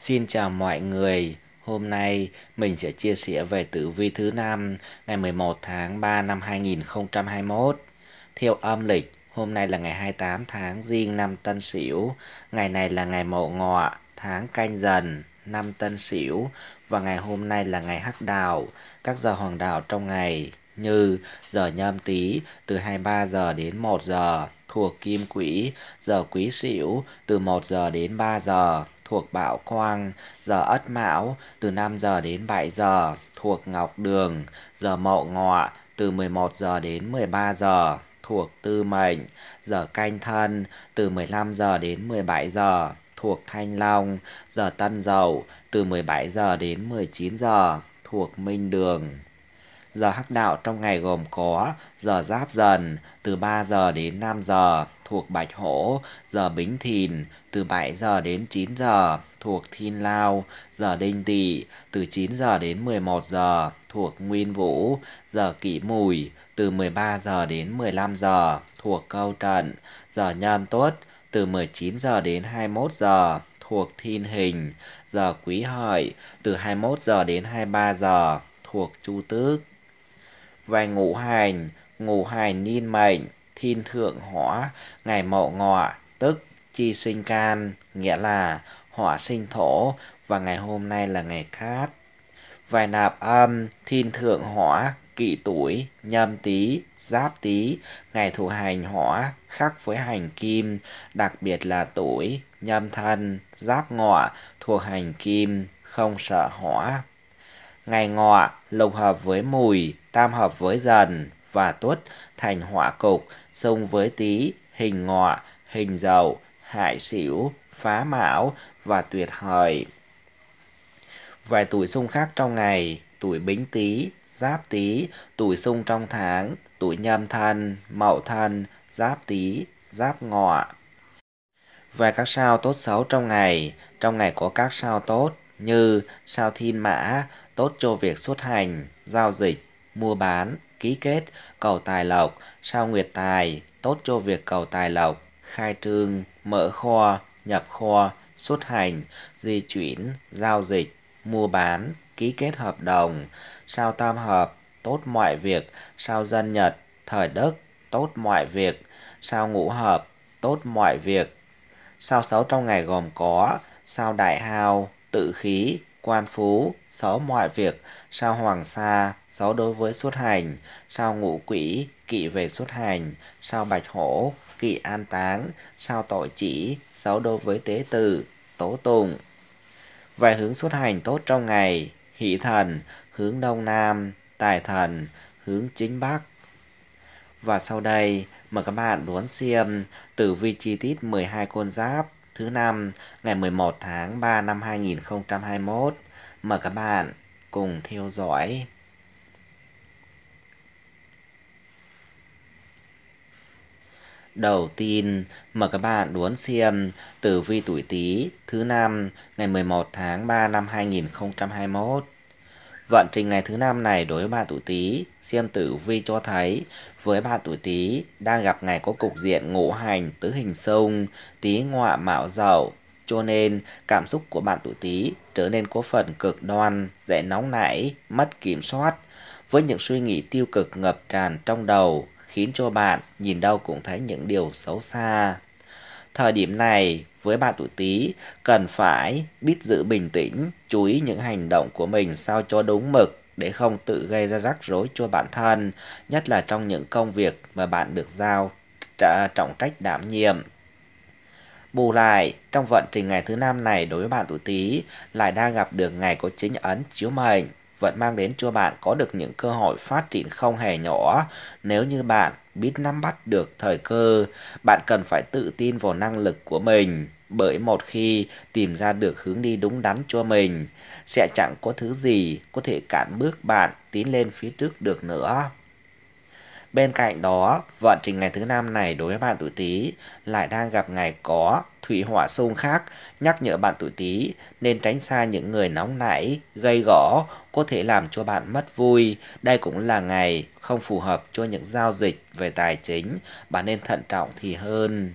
Xin chào mọi người. Hôm nay mình sẽ chia sẻ về tử vi thứ năm ngày 11 tháng 3 năm 2021. Theo âm lịch, hôm nay là ngày 28 tháng Giêng năm Tân Sửu, ngày này là ngày Mậu Ngọ, tháng Canh Dần, năm Tân Sửu và ngày hôm nay là ngày Hắc Đạo, các giờ hoàng đạo trong ngày như giờ nhâm tý từ 23 giờ đến 1 giờ thuộc kim quỹ, giờ quý sửu từ 1 giờ đến 3 giờ thuộc Bảo Quang, giờ Ất Mão từ 5 giờ đến 7 giờ, thuộc Ngọc Đường, giờ Mậu Ngọ từ 11 giờ đến 13 giờ, thuộc Tư Mệnh, giờ Canh Thân từ 15 giờ đến 17 giờ, thuộc Thanh Long, giờ Tân Dậu từ 17 giờ đến 19 giờ, thuộc Minh Đường. Giờ hắc đạo trong ngày gồm có giờ giáp dần từ 3 giờ đến 5 giờ thuộc Bạch Hổ, giờ Bính Thìn từ 7 giờ đến 9 giờ thuộc Thiên Lao, giờ Đinh Tỵ từ 9 giờ đến 11 giờ thuộc Nguyên Vũ, giờ Kỷ Mùi từ 13 giờ đến 15 giờ thuộc Câu Trận, giờ Nhâm Tuất từ 19 giờ đến 21 giờ thuộc Thiên Hình, giờ Quý Hợi từ 21 giờ đến 23 giờ thuộc Chu Tước Vài ngũ hành, ngũ hành niên mệnh, thiên thượng hỏa, ngày mậu ngọ, tức chi sinh can, nghĩa là hỏa sinh thổ và ngày hôm nay là ngày cát. Vài nạp âm, thiên thượng hỏa, kỵ tuổi, nhâm tý, giáp tý, ngày thủ hành hỏa, khắc với hành kim, đặc biệt là tuổi, nhâm thân, giáp ngọ, thuộc hành kim, không sợ hỏa. Ngày ngọ, lục hợp với mùi, tam hợp với dần và tuất thành hỏa cục, xung với tý, hình ngọ, hình dậu, hại sửu, phá mão và tuyệt hời. Vài tuổi xung khác trong ngày, tuổi bính tý, giáp tý, tuổi xung trong tháng, tuổi nhâm thân, mậu thân, giáp tý, giáp ngọ. Về các sao tốt xấu trong ngày, trong ngày có các sao tốt, như sao thiên mã, tốt cho việc xuất hành, giao dịch, mua bán, ký kết, cầu tài lộc, sao nguyệt tài, tốt cho việc cầu tài lộc, khai trương, mở kho, nhập kho, xuất hành, di chuyển, giao dịch, mua bán, ký kết hợp đồng, sao tam hợp, tốt mọi việc, sao dân nhật, thời đức, tốt mọi việc, sao ngũ hợp, tốt mọi việc. Sao xấu trong ngày gồm có sao đại hào, tự khí, quan phú, xấu mọi việc, sao hoàng sa, xấu đối với xuất hành, sao ngũ quỷ, kỵ về xuất hành, sao bạch hổ, kỵ an táng, sao tội chỉ, xấu đối với tế tử, tố tùng. Về hướng xuất hành tốt trong ngày, hỷ thần, hướng đông nam, tài thần, hướng chính bắc. Và sau đây, mời các bạn đón xem tử vi chi tiết 12 con giáp thứ năm ngày 11 tháng 3 năm 2021. Mời các bạn cùng theo dõi. Đầu tiên, mời các bạn đón xem tử vi tuổi Tý thứ năm ngày 11 tháng 3 năm 2021. Vận trình ngày thứ năm này đối với bạn tuổi Tý, xem tử vi cho thấy với bạn tuổi Tý đang gặp ngày có cục diện ngũ hành tứ hình sông, Tý ngọa mạo dậu, cho nên cảm xúc của bạn tuổi Tý trở nên có phần cực đoan, dễ nóng nảy, mất kiểm soát với những suy nghĩ tiêu cực ngập tràn trong đầu khiến cho bạn nhìn đâu cũng thấy những điều xấu xa. Thời điểm này, với bạn tuổi Tý cần phải biết giữ bình tĩnh, chú ý những hành động của mình sao cho đúng mực để không tự gây ra rắc rối cho bản thân, nhất là trong những công việc mà bạn được giao trọng trách đảm nhiệm. Bù lại, trong vận trình ngày thứ năm này đối với bạn tuổi Tý lại đang gặp được ngày có chính ấn chiếu mệnh vẫn mang đến cho bạn có được những cơ hội phát triển không hề nhỏ nếu như bạn biết nắm bắt được thời cơ. Bạn cần phải tự tin vào năng lực của mình bởi một khi tìm ra được hướng đi đúng đắn cho mình sẽ chẳng có thứ gì có thể cản bước bạn tiến lên phía trước được nữa. Bên cạnh đó, vận trình ngày thứ năm này đối với bạn tuổi Tý lại đang gặp ngày có thủy hỏa xung khác nhắc nhở bạn tuổi Tý nên tránh xa những người nóng nảy, gây gõ có thể làm cho bạn mất vui. Đây cũng là ngày không phù hợp cho những giao dịch về tài chính, bạn nên thận trọng thì hơn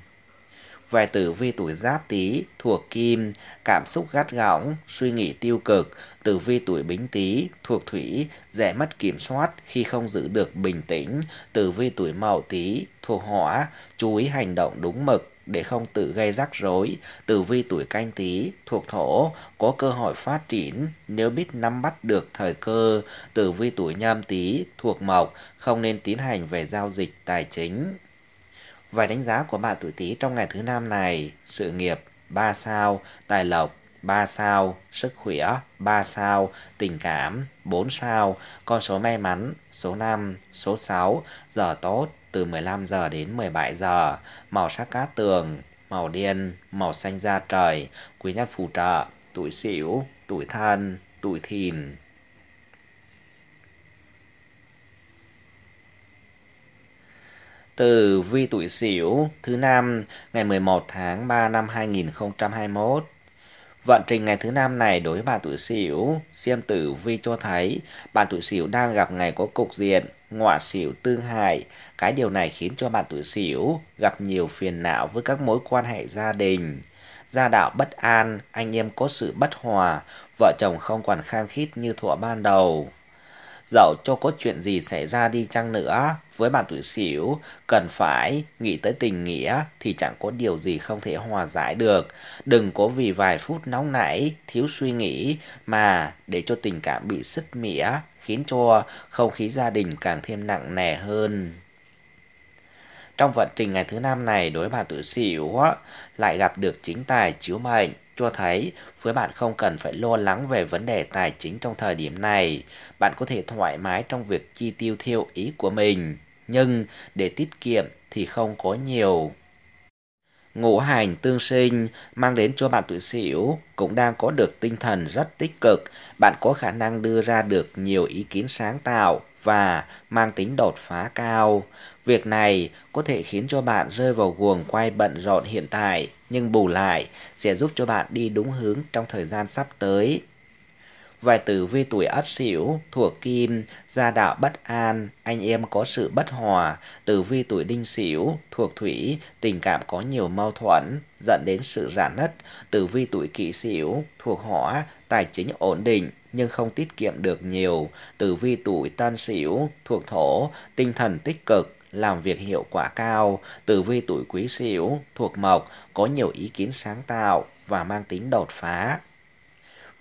vài tử vi tuổi giáp tý thuộc kim, cảm xúc gắt gỏng, suy nghĩ tiêu cực, tử vi tuổi bính tý thuộc thủy, dễ mất kiểm soát khi không giữ được bình tĩnh, tử vi tuổi mậu tý thuộc hỏa, chú ý hành động đúng mực, để không tự gây rắc rối. Tử vi tuổi canh tí thuộc thổ có cơ hội phát triển nếu biết nắm bắt được thời cơ. Tử vi tuổi nhâm tí thuộc mộc không nên tiến hành về giao dịch tài chính. Vài đánh giá của bạn tuổi Tý trong ngày thứ năm này, sự nghiệp 3 sao, tài lộc 3 sao, sức khỏe 3 sao, tình cảm 4 sao, con số may mắn số 5, số 6, giờ tốt từ 15 giờ đến 17 giờ, màu sắc cát tường, màu đen, màu xanh da trời, quý nhân phù trợ, tuổi sửu, tuổi thân, tuổi thìn. Từ Vi tuổi Sửu thứ năm ngày 11 tháng 3 năm 2021. Vận trình ngày thứ năm này đối với bạn tuổi Sửu, xem tử vi cho thấy bạn tuổi Sửu đang gặp ngày có cục diện ngọa Sửu tương hại. Cái điều này khiến cho bạn tuổi Sửu gặp nhiều phiền não với các mối quan hệ gia đình. Gia đạo bất an, anh em có sự bất hòa, vợ chồng không còn khang khít như thuở ban đầu dẫu cho có chuyện gì xảy ra đi chăng nữa, với bạn tuổi xỉu cần phải nghĩ tới tình nghĩa thì chẳng có điều gì không thể hòa giải được. Đừng có vì vài phút nóng nảy, thiếu suy nghĩ mà để cho tình cảm bị sứt mỉa, khiến cho không khí gia đình càng thêm nặng nề hơn. Trong vận trình ngày thứ năm này đối bạn tuổi xỉu lại gặp được chính tài chiếu mệnh cho thấy với bạn không cần phải lo lắng về vấn đề tài chính trong thời điểm này. Bạn có thể thoải mái trong việc chi tiêu theo ý của mình, nhưng để tiết kiệm thì không có nhiều. Ngũ hành tương sinh mang đến cho bạn tuổi Sửu cũng đang có được tinh thần rất tích cực, bạn có khả năng đưa ra được nhiều ý kiến sáng tạo và mang tính đột phá cao. Việc này có thể khiến cho bạn rơi vào guồng quay bận rộn hiện tại, nhưng bù lại sẽ giúp cho bạn đi đúng hướng trong thời gian sắp tới. Vài tử vi tuổi ất sửu thuộc kim, gia đạo bất an, anh em có sự bất hòa. Tử vi tuổi đinh sửu thuộc thủy, tình cảm có nhiều mâu thuẫn, dẫn đến sự rạn nứt. Tử vi tuổi kỷ sửu thuộc hỏa, tài chính ổn định nhưng không tiết kiệm được nhiều. Tử vi tuổi tân sửu thuộc thổ, tinh thần tích cực, làm việc hiệu quả cao, tử vi tuổi quý sửu thuộc mộc, có nhiều ý kiến sáng tạo và mang tính đột phá.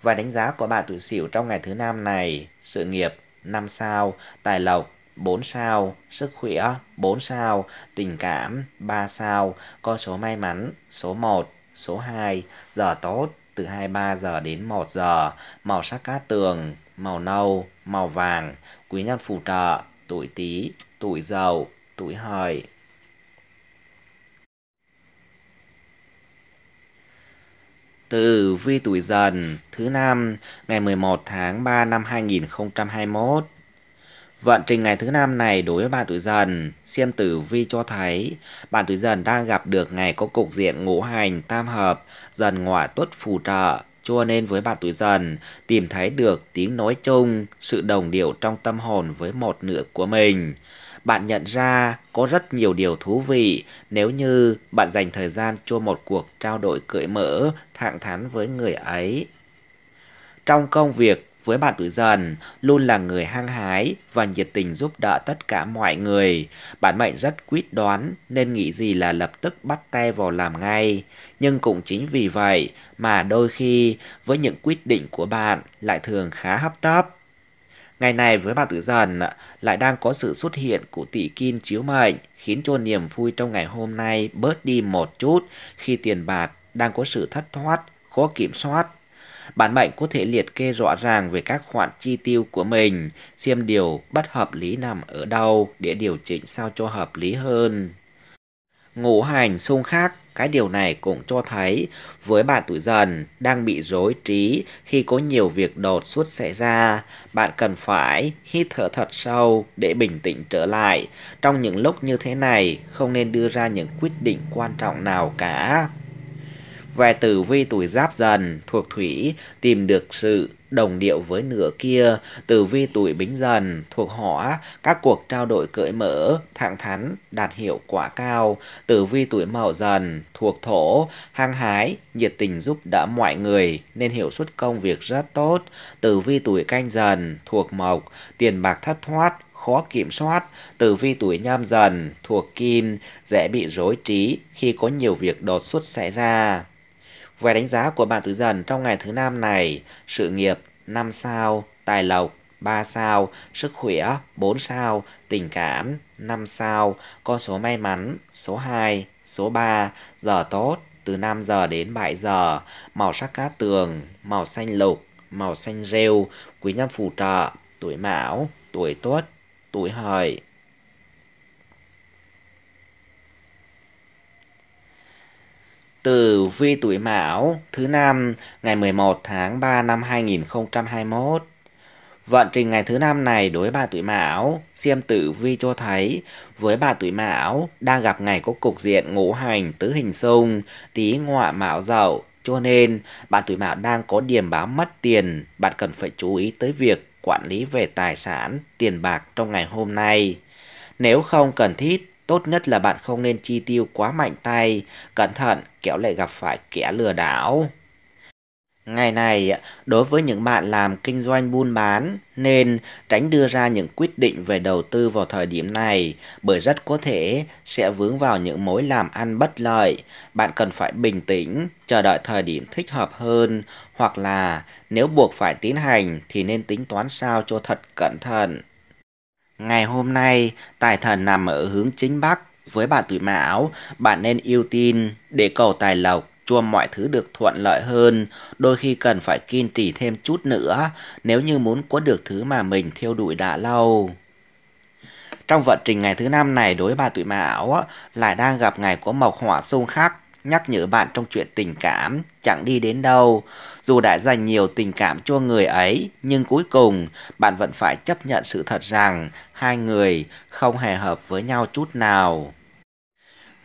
Và đánh giá của bạn tuổi sửu trong ngày thứ năm này, sự nghiệp 5 sao, tài lộc 4 sao, sức khỏe 4 sao, tình cảm 3 sao, con số may mắn số 1, số 2, giờ tốt từ 23 giờ đến 1 giờ, màu sắc cát tường, màu nâu, màu vàng, quý nhân phù trợ, tuổi tí, tuổi dậu, tuổi hợi Từ vi tuổi dần thứ năm ngày 11 tháng 3 năm 2021. Vận trình ngày thứ năm này đối với bạn tuổi dần, xem tử vi cho thấy bạn tuổi dần đang gặp được ngày có cục diện ngũ hành tam hợp, dần ngọa tuất phù trợ, cho nên với bạn tuổi dần tìm thấy được tiếng nói chung, sự đồng điệu trong tâm hồn với một nửa của mình bạn nhận ra có rất nhiều điều thú vị nếu như bạn dành thời gian cho một cuộc trao đổi cởi mở, thẳng thắn với người ấy. Trong công việc với bạn tuổi dần, luôn là người hăng hái và nhiệt tình giúp đỡ tất cả mọi người. Bạn mệnh rất quyết đoán nên nghĩ gì là lập tức bắt tay vào làm ngay. Nhưng cũng chính vì vậy mà đôi khi với những quyết định của bạn lại thường khá hấp tấp Ngày này với bà tử dần lại đang có sự xuất hiện của tỷ kim chiếu mệnh khiến cho niềm vui trong ngày hôm nay bớt đi một chút khi tiền bạc đang có sự thất thoát, khó kiểm soát. Bản mệnh có thể liệt kê rõ ràng về các khoản chi tiêu của mình, xem điều bất hợp lý nằm ở đâu để điều chỉnh sao cho hợp lý hơn. Ngũ hành xung khắc cái điều này cũng cho thấy với bạn tuổi dần đang bị rối trí khi có nhiều việc đột xuất xảy ra, bạn cần phải hít thở thật sâu để bình tĩnh trở lại. Trong những lúc như thế này, không nên đưa ra những quyết định quan trọng nào cả. Về tử vi tuổi giáp dần thuộc thủy tìm được sự đồng điệu với nửa kia từ vi tuổi bính dần thuộc họ các cuộc trao đổi cởi mở thẳng thắn đạt hiệu quả cao tử vi tuổi mậu dần thuộc thổ hăng hái nhiệt tình giúp đỡ mọi người nên hiệu suất công việc rất tốt tử vi tuổi canh dần thuộc mộc tiền bạc thất thoát khó kiểm soát, tử vi tuổi nhâm dần, thuộc kim, dễ bị rối trí khi có nhiều việc đột xuất xảy ra. Về đánh giá của bạn tử dần trong ngày thứ năm này, sự nghiệp 5 sao, tài lộc 3 sao, sức khỏe 4 sao, tình cảm 5 sao, con số may mắn số 2, số 3, giờ tốt từ 5 giờ đến 7 giờ, màu sắc cát tường, màu xanh lục, màu xanh rêu, quý nhân phù trợ, tuổi mão, tuổi tuất, tuổi hợi. Tử vi tuổi Mão thứ năm ngày 11 tháng 3 năm 2021. Vận trình ngày thứ năm này đối với bà tuổi Mão, xem tử vi cho thấy với bà tuổi Mão đang gặp ngày có cục diện ngũ hành tứ hình xung, tí ngọa mão dậu, cho nên bạn tuổi Mão đang có điểm báo mất tiền, bạn cần phải chú ý tới việc quản lý về tài sản, tiền bạc trong ngày hôm nay. Nếu không cần thiết Tốt nhất là bạn không nên chi tiêu quá mạnh tay, cẩn thận kẻo lại gặp phải kẻ lừa đảo. Ngày này, đối với những bạn làm kinh doanh buôn bán, nên tránh đưa ra những quyết định về đầu tư vào thời điểm này, bởi rất có thể sẽ vướng vào những mối làm ăn bất lợi. Bạn cần phải bình tĩnh, chờ đợi thời điểm thích hợp hơn, hoặc là nếu buộc phải tiến hành thì nên tính toán sao cho thật cẩn thận. Ngày hôm nay, tài thần nằm ở hướng chính Bắc. Với bạn tuổi mão, bạn nên ưu tin để cầu tài lộc cho mọi thứ được thuận lợi hơn, đôi khi cần phải kiên trì thêm chút nữa nếu như muốn có được thứ mà mình theo đuổi đã lâu. Trong vận trình ngày thứ năm này đối với bà tuổi mão lại đang gặp ngày có mộc hỏa xung khắc nhắc nhở bạn trong chuyện tình cảm chẳng đi đến đâu. Dù đã dành nhiều tình cảm cho người ấy, nhưng cuối cùng bạn vẫn phải chấp nhận sự thật rằng hai người không hề hợp với nhau chút nào.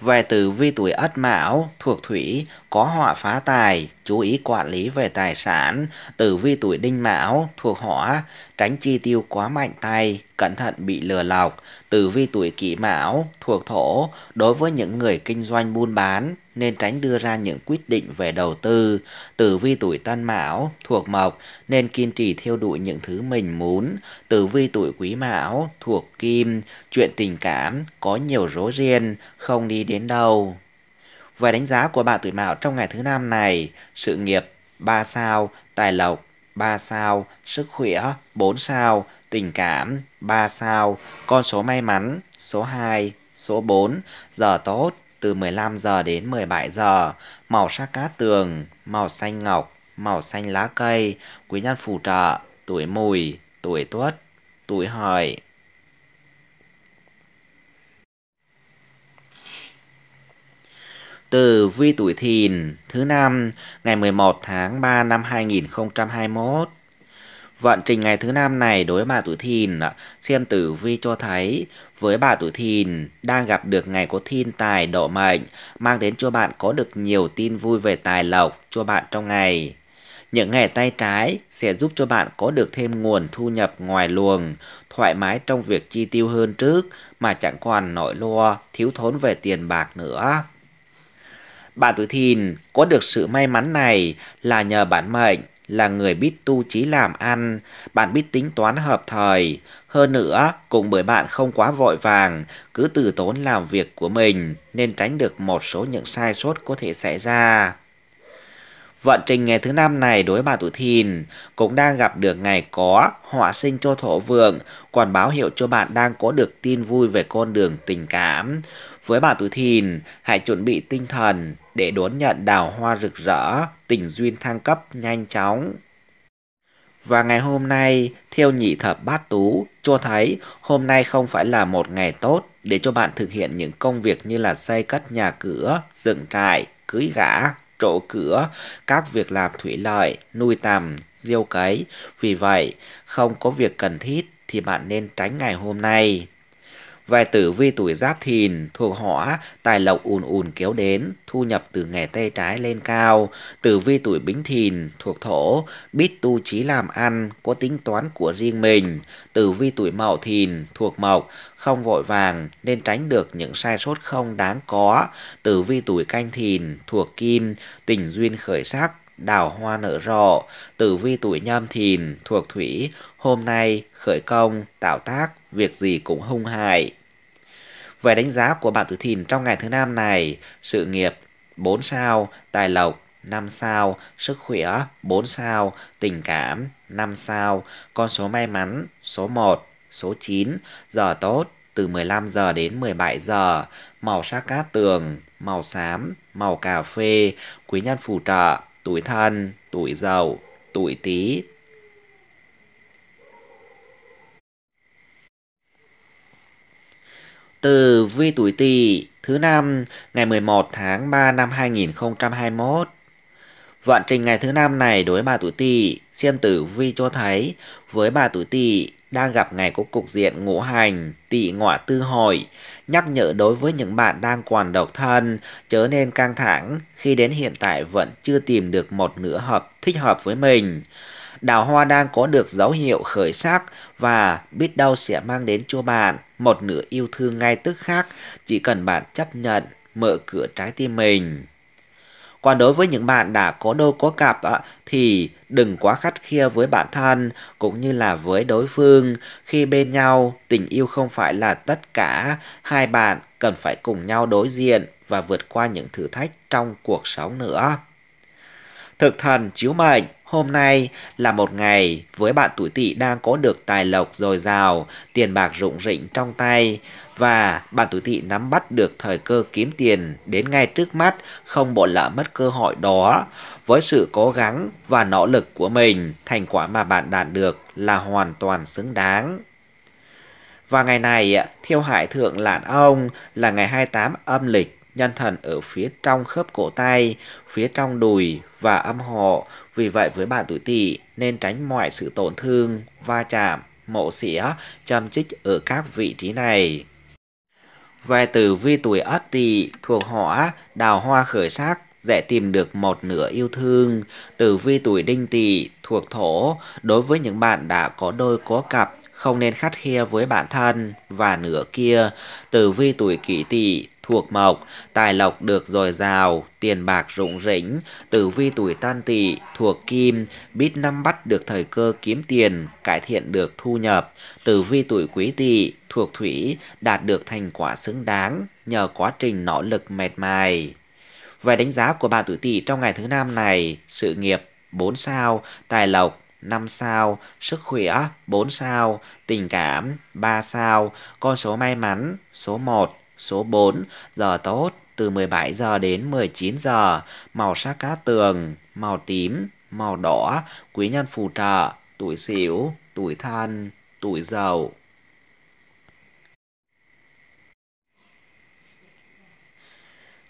Về tử vi tuổi Ất Mão, thuộc thủy, có họa phá tài, chú ý quản lý về tài sản. Tử vi tuổi Đinh Mão, thuộc hỏa, tránh chi tiêu quá mạnh tay, cẩn thận bị lừa lọc. Tử vi tuổi Kỷ Mão, thuộc thổ, đối với những người kinh doanh buôn bán, nên tránh đưa ra những quyết định về đầu tư. Tử vi tuổi Tân Mão thuộc Mộc nên kiên trì theo đuổi những thứ mình muốn. Tử vi tuổi Quý Mão thuộc Kim, chuyện tình cảm có nhiều rối ren, không đi đến đâu. Về đánh giá của bạn tuổi Mão trong ngày thứ năm này, sự nghiệp 3 sao, tài lộc 3 sao, sức khỏe 4 sao, tình cảm 3 sao, con số may mắn số 2, số 4, giờ tốt từ 15 giờ đến 17 giờ, màu sắc cát tường, màu xanh ngọc, màu xanh lá cây, quý nhân phù trợ, tuổi mùi, tuổi tuất, tuổi hợi. Từ vi tuổi thìn, thứ năm, ngày 11 tháng 3 năm 2021 Vận trình ngày thứ năm này đối với bà tuổi thìn, xem tử vi cho thấy với bà tuổi thìn đang gặp được ngày có thiên tài độ mệnh, mang đến cho bạn có được nhiều tin vui về tài lộc cho bạn trong ngày. Những ngày tay trái sẽ giúp cho bạn có được thêm nguồn thu nhập ngoài luồng, thoải mái trong việc chi tiêu hơn trước mà chẳng còn nỗi lo thiếu thốn về tiền bạc nữa. bà tuổi thìn có được sự may mắn này là nhờ bản mệnh là người biết tu trí làm ăn, bạn biết tính toán hợp thời. Hơn nữa, cùng bởi bạn không quá vội vàng, cứ từ tốn làm việc của mình nên tránh được một số những sai sót có thể xảy ra. Vận trình ngày thứ năm này đối mặt tuổi thìn cũng đang gặp được ngày có họa sinh cho thổ vượng, còn báo hiệu cho bạn đang có được tin vui về con đường tình cảm. Với bạn tuổi thìn, hãy chuẩn bị tinh thần để đón nhận đào hoa rực rỡ, tình duyên thăng cấp nhanh chóng. Và ngày hôm nay, theo nhị thập bát tú, cho thấy hôm nay không phải là một ngày tốt để cho bạn thực hiện những công việc như là xây cất nhà cửa, dựng trại, cưới gã trổ cửa, các việc làm thủy lợi, nuôi tầm, diêu cấy. Vì vậy, không có việc cần thiết thì bạn nên tránh ngày hôm nay. Vài tử vi tuổi giáp thìn thuộc hỏa, tài lộc ùn ùn kéo đến, thu nhập từ nghề tay trái lên cao. Tử vi tuổi bính thìn thuộc thổ, biết tu trí làm ăn, có tính toán của riêng mình. Tử vi tuổi mậu thìn thuộc mộc, không vội vàng nên tránh được những sai sót không đáng có. Tử vi tuổi canh thìn thuộc kim, tình duyên khởi sắc, đào hoa nở rộ, tử vi tuổi nhâm thìn thuộc thủy, hôm nay khởi công, tạo tác, việc gì cũng hung hại. Về đánh giá của bạn tuổi thìn trong ngày thứ năm này, sự nghiệp 4 sao, tài lộc 5 sao, sức khỏe 4 sao, tình cảm 5 sao, con số may mắn số 1, số 9, giờ tốt từ 15 giờ đến 17 giờ, màu sắc cát tường, màu xám, màu cà phê, quý nhân phù trợ, tuổi thân, tuổi giàu tuổi tí, Tử vi tuổi Tỵ thứ năm ngày 11 tháng 3 năm 2021. Vận trình ngày thứ năm này đối với bà tuổi Tỵ, xem tử vi cho thấy với bà tuổi Tỵ đang gặp ngày có cục diện ngũ hành, tỵ ngọa tư hồi, nhắc nhở đối với những bạn đang còn độc thân, trở nên căng thẳng khi đến hiện tại vẫn chưa tìm được một nửa hợp thích hợp với mình. Đào hoa đang có được dấu hiệu khởi sắc và biết đâu sẽ mang đến cho bạn một nửa yêu thương ngay tức khắc chỉ cần bạn chấp nhận, mở cửa trái tim mình. Còn đối với những bạn đã có đôi có cặp thì đừng quá khắt khe với bản thân cũng như là với đối phương. Khi bên nhau, tình yêu không phải là tất cả, hai bạn cần phải cùng nhau đối diện và vượt qua những thử thách trong cuộc sống nữa. Thực thần chiếu mệnh Hôm nay là một ngày với bạn tuổi tỵ đang có được tài lộc dồi dào, tiền bạc rụng rịnh trong tay và bạn tuổi tỵ nắm bắt được thời cơ kiếm tiền đến ngay trước mắt, không bỏ lỡ mất cơ hội đó. Với sự cố gắng và nỗ lực của mình, thành quả mà bạn đạt được là hoàn toàn xứng đáng. Và ngày này, theo Hải Thượng Lạn Ông là ngày 28 âm lịch Nhân thần ở phía trong khớp cổ tay, phía trong đùi và âm hộ. Vì vậy với bạn tuổi tỵ nên tránh mọi sự tổn thương, va chạm, mộ xỉa, châm chích ở các vị trí này. Về tử vi tuổi ất tỵ thuộc hỏa, đào hoa khởi sắc, dễ tìm được một nửa yêu thương. Tử vi tuổi đinh tỵ thuộc thổ, đối với những bạn đã có đôi có cặp không nên khắt khe với bản thân và nửa kia. Tử vi tuổi kỷ tỵ thuộc mộc, tài lộc được dồi dào, tiền bạc rụng rỉnh, tử vi tuổi tan tỵ thuộc kim, biết nắm bắt được thời cơ kiếm tiền, cải thiện được thu nhập, tử vi tuổi quý tỵ thuộc thủy, đạt được thành quả xứng đáng nhờ quá trình nỗ lực mệt mài. Về đánh giá của bạn tuổi tỵ trong ngày thứ năm này, sự nghiệp 4 sao, tài lộc 5 sao, sức khỏe 4 sao, tình cảm 3 sao, con số may mắn số 1. Số 4, giờ tốt, từ 17 giờ đến 19 giờ, màu sắc cá tường, màu tím, màu đỏ, quý nhân phù trợ, tuổi xỉu, tuổi thân, tuổi giàu.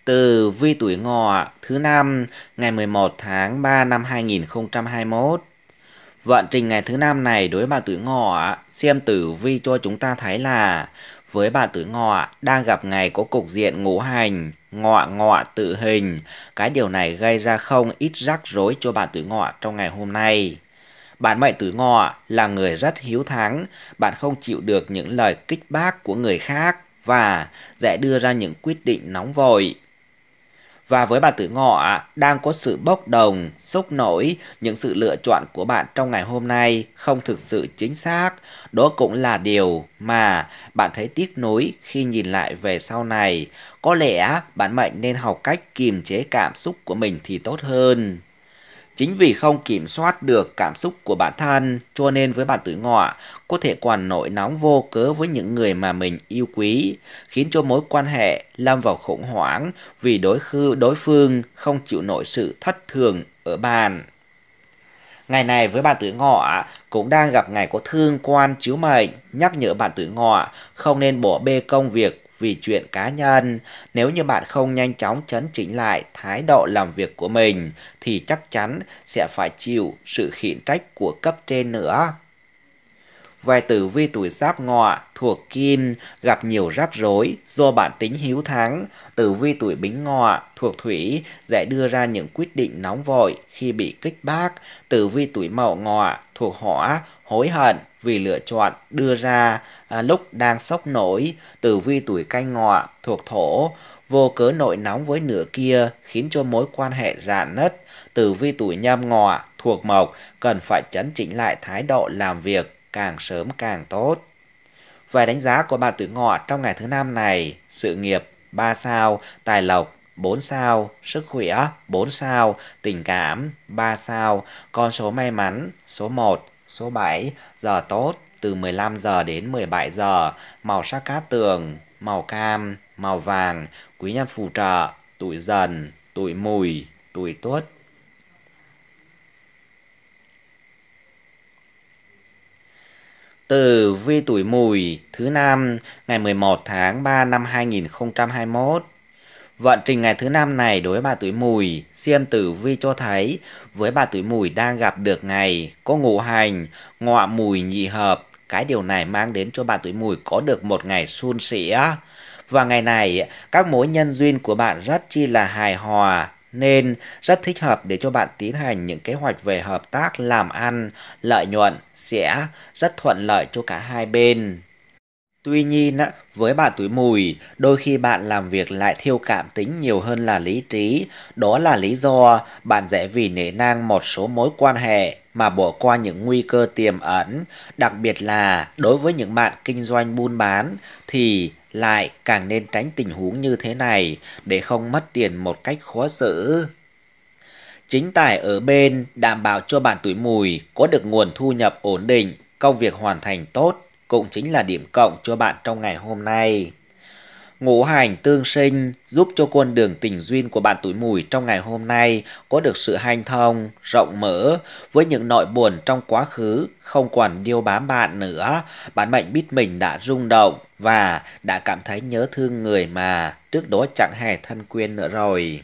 Từ vi tuổi ngọ thứ năm ngày 11 tháng 3 năm 2021 Vận trình ngày thứ năm này đối với bà tuổi ngọ, xem tử vi cho chúng ta thấy là với bạn tuổi ngọ đang gặp ngày có cục diện ngũ hành, ngọ ngọ tự hình. Cái điều này gây ra không ít rắc rối cho bạn tuổi ngọ trong ngày hôm nay. Bạn mệnh tuổi ngọ là người rất hiếu thắng, bạn không chịu được những lời kích bác của người khác và dễ đưa ra những quyết định nóng vội. Và với bạn tử ngọ đang có sự bốc đồng, xúc nổi, những sự lựa chọn của bạn trong ngày hôm nay không thực sự chính xác. Đó cũng là điều mà bạn thấy tiếc nuối khi nhìn lại về sau này. Có lẽ bạn mệnh nên học cách kiềm chế cảm xúc của mình thì tốt hơn. Chính vì không kiểm soát được cảm xúc của bản thân, cho nên với bạn tuổi ngọ, có thể còn nội nóng vô cớ với những người mà mình yêu quý, khiến cho mối quan hệ lâm vào khủng hoảng vì đối khư đối phương không chịu nổi sự thất thường ở bàn Ngày này với bạn tuổi ngọ cũng đang gặp ngày có thương quan chiếu mệnh, nhắc nhở bạn tuổi ngọ không nên bỏ bê công việc vì chuyện cá nhân. Nếu như bạn không nhanh chóng chấn chỉnh lại thái độ làm việc của mình thì chắc chắn sẽ phải chịu sự khiển trách của cấp trên nữa về tử vi tuổi giáp ngọ thuộc kim gặp nhiều rắc rối do bản tính hiếu thắng tử vi tuổi bính ngọ thuộc thủy dễ đưa ra những quyết định nóng vội khi bị kích bác tử vi tuổi mậu ngọ thuộc hỏa hối hận vì lựa chọn đưa ra à, lúc đang sốc nổi tử vi tuổi canh ngọ thuộc thổ vô cớ nội nóng với nửa kia khiến cho mối quan hệ rạn nứt tử vi tuổi nhâm ngọ thuộc mộc cần phải chấn chỉnh lại thái độ làm việc càng sớm càng tốt vài đánh giá của bạn tuổi ngọ trong ngày thứ năm này sự nghiệp 3 sao tài lộc 4 sao, sức khỏe 4 sao, tình cảm 3 sao, con số may mắn số 1, Số 7, giờ tốt từ 15 giờ đến 17 giờ, màu sắc cát tường, màu cam, màu vàng, quý nhân phù trợ, tuổi dần, tuổi mùi, tuổi tuất. Từ vi tuổi mùi thứ năm ngày 11 tháng 3 năm 2021 Vận trình ngày thứ năm này đối với bà tuổi mùi, xiêm tử vi cho thấy với bà tuổi mùi đang gặp được ngày có ngũ hành, ngọ mùi nhị hợp. Cái điều này mang đến cho bà tuổi mùi có được một ngày suôn sẻ. Và ngày này, các mối nhân duyên của bạn rất chi là hài hòa, nên rất thích hợp để cho bạn tiến hành những kế hoạch về hợp tác làm ăn, lợi nhuận sẽ rất thuận lợi cho cả hai bên. Tuy nhiên, với bạn tuổi mùi, đôi khi bạn làm việc lại thiêu cảm tính nhiều hơn là lý trí. Đó là lý do bạn dễ vì nể nang một số mối quan hệ mà bỏ qua những nguy cơ tiềm ẩn. Đặc biệt là đối với những bạn kinh doanh buôn bán thì lại càng nên tránh tình huống như thế này để không mất tiền một cách khó xử. Chính tài ở bên đảm bảo cho bạn tuổi mùi có được nguồn thu nhập ổn định, công việc hoàn thành tốt cũng chính là điểm cộng cho bạn trong ngày hôm nay. Ngũ hành tương sinh giúp cho con đường tình duyên của bạn tuổi mùi trong ngày hôm nay có được sự hanh thông, rộng mở với những nỗi buồn trong quá khứ không còn điêu bám bạn nữa. Bạn mệnh biết mình đã rung động và đã cảm thấy nhớ thương người mà trước đó chẳng hề thân quyên nữa rồi.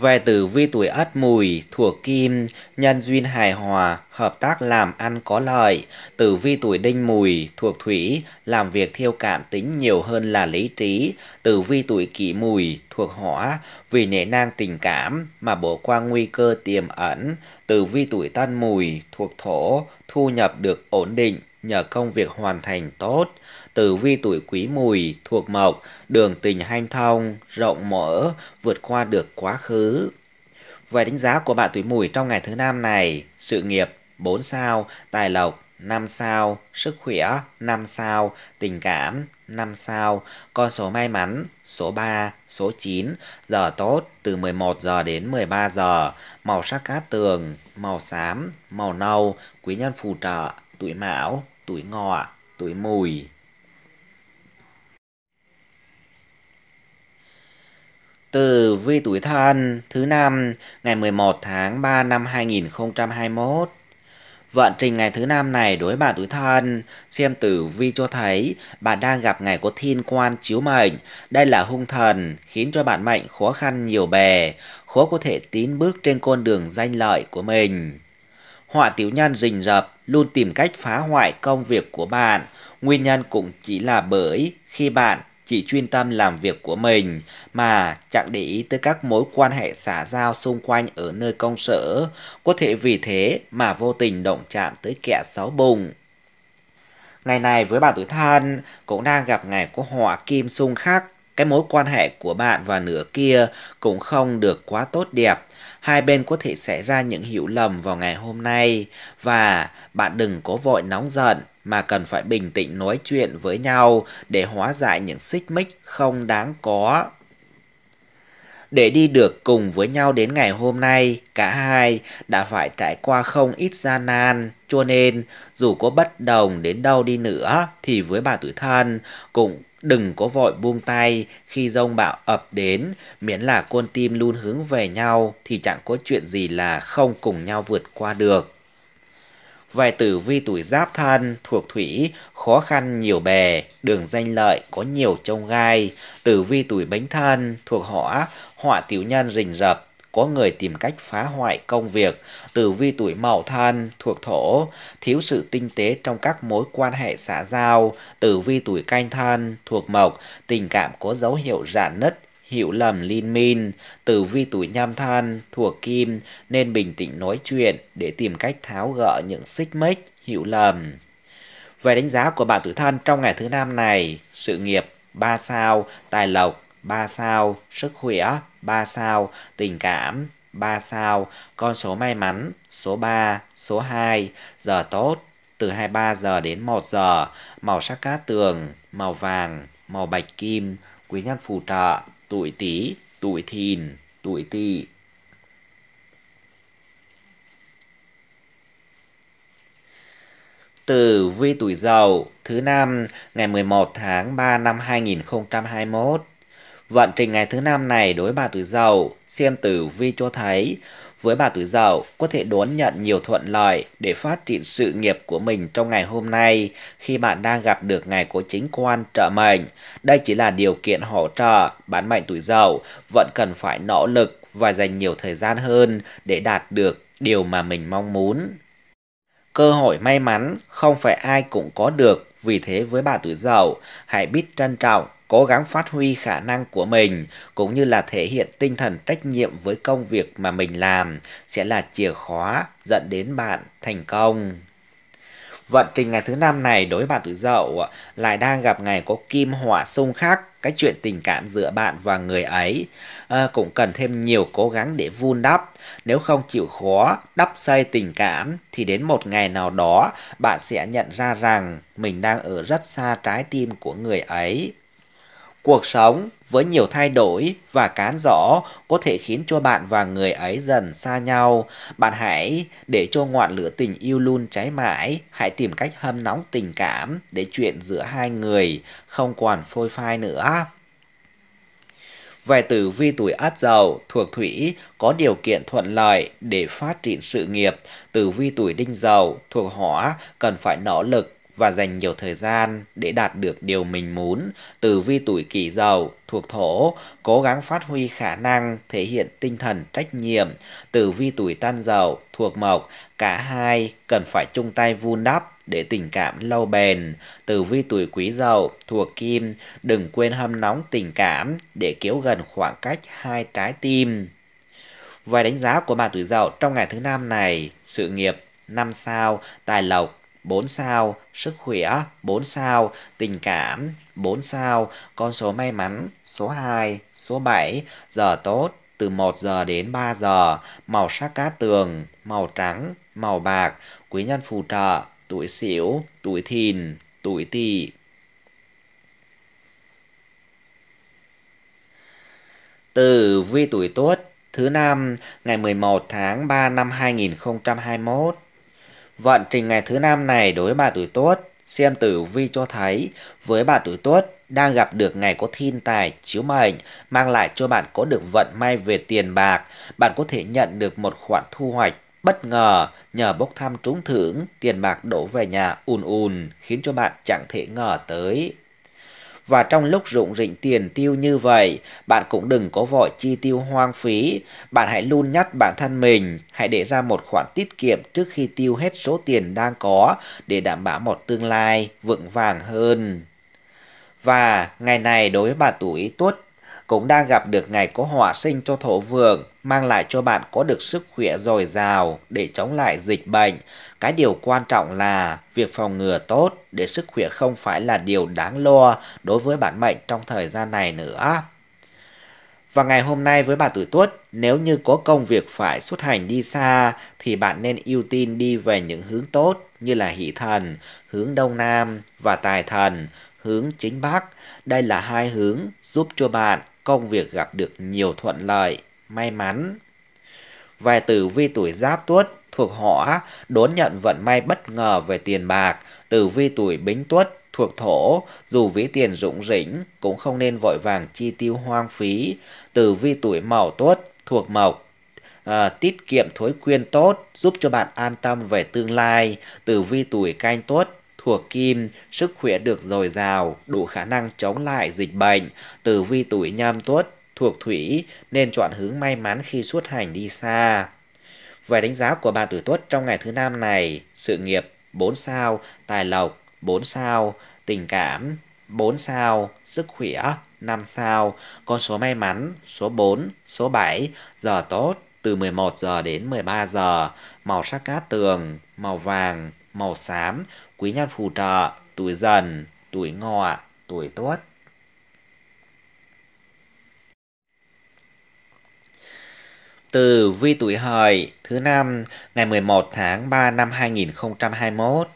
Về tử vi tuổi ất mùi, thuộc kim, nhân duyên hài hòa, hợp tác làm ăn có lợi. Tử vi tuổi đinh mùi, thuộc thủy, làm việc thiêu cảm tính nhiều hơn là lý trí. Tử vi tuổi kỷ mùi, thuộc hỏa, vì nể nang tình cảm mà bỏ qua nguy cơ tiềm ẩn. Tử vi tuổi tân mùi, thuộc thổ, thu nhập được ổn định nhờ công việc hoàn thành tốt, tử vi tuổi quý mùi, thuộc mộc, đường tình hanh thông, rộng mở, vượt qua được quá khứ. Về đánh giá của bạn tuổi mùi trong ngày thứ năm này, sự nghiệp 4 sao, tài lộc 5 sao, sức khỏe 5 sao, tình cảm 5 sao, con số may mắn số 3, số 9, giờ tốt từ 11 giờ đến 13 giờ, màu sắc cát tường, màu xám, màu nâu, quý nhân phù trợ, tuổi mão tuổi ngọ, à? tuổi mùi. Từ vi tuổi thân thứ năm ngày 11 tháng 3 năm 2021. Vận trình ngày thứ năm này đối với bạn tuổi thân, xem tử vi cho thấy bạn đang gặp ngày có thiên quan chiếu mệnh. Đây là hung thần, khiến cho bạn mệnh khó khăn nhiều bề, khó có thể tiến bước trên con đường danh lợi của mình. Họa tiểu nhân rình rập, luôn tìm cách phá hoại công việc của bạn. Nguyên nhân cũng chỉ là bởi khi bạn chỉ chuyên tâm làm việc của mình mà chẳng để ý tới các mối quan hệ xã giao xung quanh ở nơi công sở, có thể vì thế mà vô tình động chạm tới kẻ xấu bụng. Ngày này với bạn tuổi thân cũng đang gặp ngày của họa kim xung khắc, cái mối quan hệ của bạn và nửa kia cũng không được quá tốt đẹp hai bên có thể xảy ra những hiểu lầm vào ngày hôm nay và bạn đừng có vội nóng giận mà cần phải bình tĩnh nói chuyện với nhau để hóa giải những xích mích không đáng có. Để đi được cùng với nhau đến ngày hôm nay, cả hai đã phải trải qua không ít gian nan, cho nên dù có bất đồng đến đâu đi nữa thì với bà tuổi thân cũng đừng có vội buông tay khi rông bão ập đến, miễn là con tim luôn hướng về nhau thì chẳng có chuyện gì là không cùng nhau vượt qua được. Vài tử vi tuổi giáp thân thuộc thủy, khó khăn nhiều bề, đường danh lợi có nhiều trông gai. Tử vi tuổi bánh thân thuộc hỏa, họa tiểu nhân rình rập, có người tìm cách phá hoại công việc, tử vi tuổi mậu thân thuộc thổ, thiếu sự tinh tế trong các mối quan hệ xã giao, tử vi tuổi canh thân thuộc mộc, tình cảm có dấu hiệu rạn nứt, hiểu lầm liên minh, tử vi tuổi nhâm thân thuộc kim nên bình tĩnh nói chuyện để tìm cách tháo gỡ những xích mích, hiểu lầm. Về đánh giá của bạn tuổi thân trong ngày thứ năm này, sự nghiệp 3 sao, tài lộc 3 sao, sức khỏe 3 sao, tình cảm 3 sao, con số may mắn, số 3, số 2, giờ tốt, từ 23 giờ đến 1 giờ, màu sắc cát tường, màu vàng, màu bạch kim, quý nhân phù trợ, tuổi tý, tuổi thìn, tuổi tỵ. từ vi tuổi Dậu thứ năm ngày 11 tháng 3 năm 2021 Vận trình ngày thứ năm này đối với bà tuổi dậu, xem tử vi cho thấy, với bà tuổi dậu có thể đón nhận nhiều thuận lợi để phát triển sự nghiệp của mình trong ngày hôm nay khi bạn đang gặp được ngày của chính quan trợ mệnh. Đây chỉ là điều kiện hỗ trợ, bán mệnh tuổi dậu vẫn cần phải nỗ lực và dành nhiều thời gian hơn để đạt được điều mà mình mong muốn. Cơ hội may mắn không phải ai cũng có được, vì thế với bà tuổi dậu, hãy biết trân trọng cố gắng phát huy khả năng của mình cũng như là thể hiện tinh thần trách nhiệm với công việc mà mình làm sẽ là chìa khóa dẫn đến bạn thành công. Vận trình ngày thứ năm này đối với bạn tuổi dậu lại đang gặp ngày có kim hỏa xung khắc cái chuyện tình cảm giữa bạn và người ấy à, cũng cần thêm nhiều cố gắng để vun đắp nếu không chịu khó đắp xây tình cảm thì đến một ngày nào đó bạn sẽ nhận ra rằng mình đang ở rất xa trái tim của người ấy Cuộc sống với nhiều thay đổi và cán gió có thể khiến cho bạn và người ấy dần xa nhau. Bạn hãy để cho ngọn lửa tình yêu luôn cháy mãi, hãy tìm cách hâm nóng tình cảm để chuyện giữa hai người không còn phôi phai nữa. Về tử vi tuổi Ất Dậu thuộc Thủy có điều kiện thuận lợi để phát triển sự nghiệp, tử vi tuổi Đinh Dậu thuộc Hỏa cần phải nỗ lực và dành nhiều thời gian để đạt được điều mình muốn từ vi tuổi kỷ dậu thuộc thổ cố gắng phát huy khả năng thể hiện tinh thần trách nhiệm từ vi tuổi tan dậu thuộc mộc cả hai cần phải chung tay vun đắp để tình cảm lâu bền từ vi tuổi quý dậu thuộc kim đừng quên hâm nóng tình cảm để kéo gần khoảng cách hai trái tim vài đánh giá của bà tuổi dậu trong ngày thứ năm này sự nghiệp năm sao tài lộc 4 sao, sức khỏe 4 sao, tình cảm 4 sao, con số may mắn số 2, số 7, giờ tốt từ 1 giờ đến 3 giờ, màu sắc cát tường, màu trắng, màu bạc, quý nhân phù trợ, tuổi xỉu, tuổi thìn, tuổi tỵ. Từ vi tuổi tuất thứ năm ngày 11 tháng 3 năm 2021 Vận trình ngày thứ năm này đối với bà tuổi tuất, xem tử vi cho thấy với bà tuổi tuất đang gặp được ngày có thiên tài chiếu mệnh mang lại cho bạn có được vận may về tiền bạc, bạn có thể nhận được một khoản thu hoạch bất ngờ nhờ bốc thăm trúng thưởng, tiền bạc đổ về nhà ùn ùn khiến cho bạn chẳng thể ngờ tới. Và trong lúc rụng rịnh tiền tiêu như vậy, bạn cũng đừng có vội chi tiêu hoang phí. Bạn hãy luôn nhắc bản thân mình, hãy để ra một khoản tiết kiệm trước khi tiêu hết số tiền đang có để đảm bảo một tương lai vững vàng hơn. Và ngày này đối với bà tuổi Tuất cũng đang gặp được ngày có hỏa sinh cho thổ vượng mang lại cho bạn có được sức khỏe dồi dào để chống lại dịch bệnh. Cái điều quan trọng là việc phòng ngừa tốt để sức khỏe không phải là điều đáng lo đối với bạn mệnh trong thời gian này nữa. Và ngày hôm nay với bạn tuổi tuất, nếu như có công việc phải xuất hành đi xa thì bạn nên ưu tiên đi về những hướng tốt như là hỷ thần, hướng đông nam và tài thần, hướng chính bắc. Đây là hai hướng giúp cho bạn công việc gặp được nhiều thuận lợi may mắn. Vài tử vi tuổi giáp tuất thuộc họ đón nhận vận may bất ngờ về tiền bạc, tử vi tuổi bính tuất thuộc thổ, dù ví tiền rủng rỉnh cũng không nên vội vàng chi tiêu hoang phí, tử vi tuổi mậu tuất thuộc mộc. À, tiết kiệm thói quen tốt giúp cho bạn an tâm về tương lai, tử vi tuổi canh tuất thuộc kim, sức khỏe được dồi dào, đủ khả năng chống lại dịch bệnh, tử vi tuổi nhâm tuất thuộc thủy nên chọn hướng may mắn khi xuất hành đi xa. Về đánh giá của bạn tuổi tuất trong ngày thứ năm này, sự nghiệp 4 sao, tài lộc 4 sao, tình cảm 4 sao, sức khỏe 5 sao, con số may mắn số 4, số 7, giờ tốt từ 11 giờ đến 13 giờ, màu sắc cát tường, màu vàng, màu xám, quý nhân phù trợ, tuổi dần, tuổi ngọ, tuổi tuất. Từ vi tuổi hợi thứ năm ngày 11 tháng 3 năm 2021.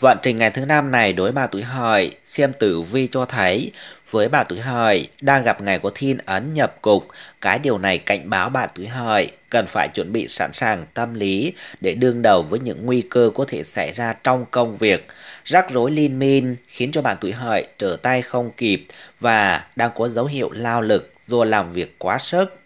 Vận trình ngày thứ năm này đối bà tuổi hợi, xem tử vi cho thấy với bà tuổi hợi đang gặp ngày có thiên ấn nhập cục, cái điều này cảnh báo bạn tuổi hợi cần phải chuẩn bị sẵn sàng tâm lý để đương đầu với những nguy cơ có thể xảy ra trong công việc. Rắc rối liên minh khiến cho bạn tuổi hợi trở tay không kịp và đang có dấu hiệu lao lực do làm việc quá sức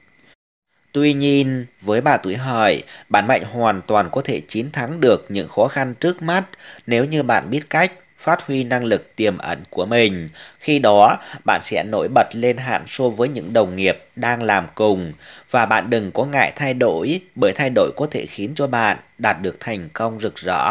Tuy nhiên, với bà tuổi hợi, bạn mạnh hoàn toàn có thể chiến thắng được những khó khăn trước mắt nếu như bạn biết cách phát huy năng lực tiềm ẩn của mình. Khi đó, bạn sẽ nổi bật lên hạn so với những đồng nghiệp đang làm cùng và bạn đừng có ngại thay đổi bởi thay đổi có thể khiến cho bạn đạt được thành công rực rỡ.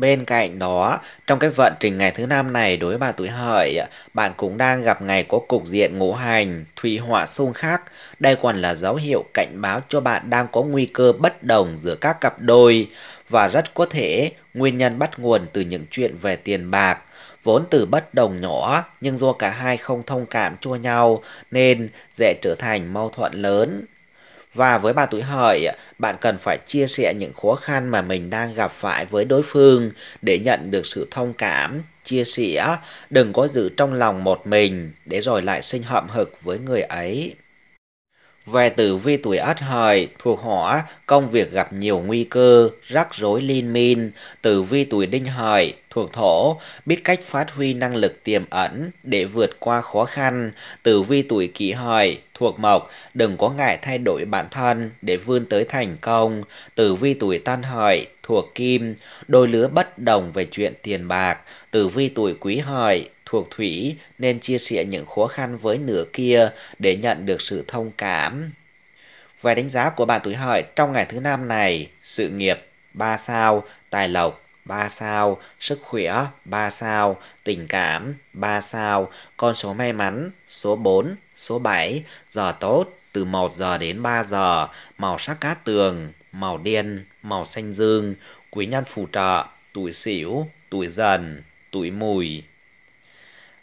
Bên cạnh đó, trong cái vận trình ngày thứ năm này đối với bà tuổi hợi, bạn cũng đang gặp ngày có cục diện ngũ hành, thủy họa xung khắc. Đây còn là dấu hiệu cảnh báo cho bạn đang có nguy cơ bất đồng giữa các cặp đôi và rất có thể nguyên nhân bắt nguồn từ những chuyện về tiền bạc vốn từ bất đồng nhỏ nhưng do cả hai không thông cảm cho nhau nên dễ trở thành mâu thuẫn lớn. Và với bà tuổi hợi, bạn cần phải chia sẻ những khó khăn mà mình đang gặp phải với đối phương để nhận được sự thông cảm, chia sẻ, đừng có giữ trong lòng một mình để rồi lại sinh hậm hực với người ấy. Về tử vi tuổi ất hợi thuộc hỏa, công việc gặp nhiều nguy cơ, rắc rối liên minh. Tử vi tuổi đinh hợi thuộc thổ, biết cách phát huy năng lực tiềm ẩn để vượt qua khó khăn. Tử vi tuổi kỷ hợi thuộc mộc, đừng có ngại thay đổi bản thân để vươn tới thành công. Tử vi tuổi tân hợi thuộc kim, đôi lứa bất đồng về chuyện tiền bạc. Tử vi tuổi quý hợi thuộc thủy nên chia sẻ những khó khăn với nửa kia để nhận được sự thông cảm. Vài đánh giá của bạn tuổi hợi trong ngày thứ năm này, sự nghiệp 3 sao, tài lộc 3 sao, sức khỏe 3 sao, tình cảm 3 sao, con số may mắn số 4, số 7, giờ tốt từ 1 giờ đến 3 giờ, màu sắc cát tường, màu đen, màu xanh dương, quý nhân phù trợ, tuổi sửu, tuổi dần, tuổi mùi.